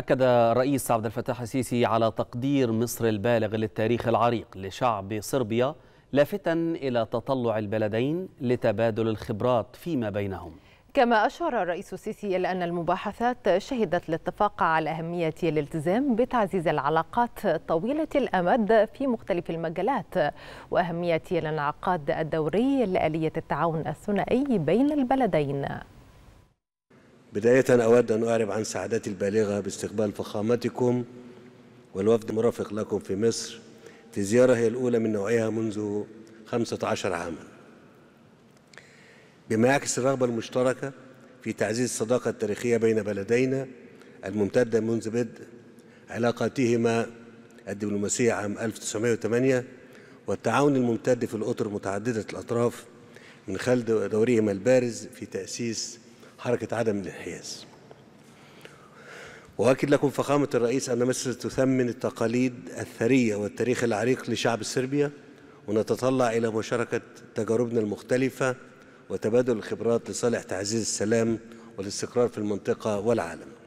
أكد الرئيس عبد الفتاح السيسي على تقدير مصر البالغ للتاريخ العريق لشعب صربيا لافتا إلى تطلع البلدين لتبادل الخبرات فيما بينهم كما أشار الرئيس السيسي إلى أن المباحثات شهدت الاتفاق على أهمية الالتزام بتعزيز العلاقات طويلة الأمد في مختلف المجالات وأهمية الانعقاد الدوري لآلية التعاون الثنائي بين البلدين بداية أود أن أعرب عن سعادتي البالغة باستقبال فخامتكم والوفد المرافق لكم في مصر في زيارة هي الأولى من نوعها منذ 15 عاما بما يعكس الرغبة المشتركة في تعزيز الصداقة التاريخية بين بلدينا الممتدة منذ بدء علاقاتهما الدبلوماسية عام 1908 والتعاون الممتد في الأطر متعددة الأطراف من خلال دورهما البارز في تأسيس حركة عدم الانحياز وأؤكد لكم فخامة الرئيس أن مصر تثمن التقاليد الثرية والتاريخ العريق لشعب صربيا ونتطلع إلى مشاركة تجاربنا المختلفة وتبادل الخبرات لصالح تعزيز السلام والاستقرار في المنطقة والعالم